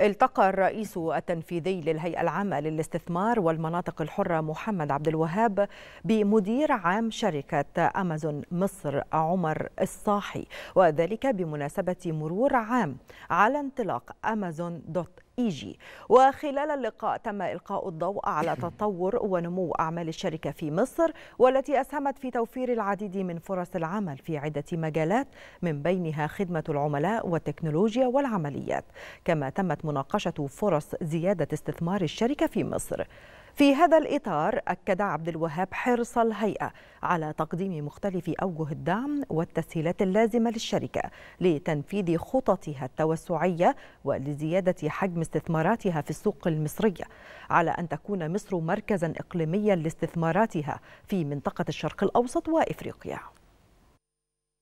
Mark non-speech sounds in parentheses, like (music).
التقى الرئيس التنفيذي للهيئة العامة للاستثمار والمناطق الحرة محمد عبد الوهاب بمدير عام شركة أمازون مصر عمر الصاحي وذلك بمناسبة مرور عام على انطلاق أمازون دوت إيجي وخلال اللقاء تم إلقاء الضوء على (coughs) تطور ونمو أعمال الشركة في مصر والتي أسهمت في توفير العديد من فرص العمل في عدة مجالات من بينها خدمة العملاء والتكنولوجيا والعمليات كما تمت مناقشة فرص زيادة استثمار الشركة في مصر في هذا الإطار أكد عبد الوهاب حرص الهيئة على تقديم مختلف أوجه الدعم والتسهيلات اللازمة للشركة لتنفيذ خططها التوسعية ولزيادة حجم استثماراتها في السوق المصرية على أن تكون مصر مركزا إقليميا لاستثماراتها في منطقة الشرق الأوسط وإفريقيا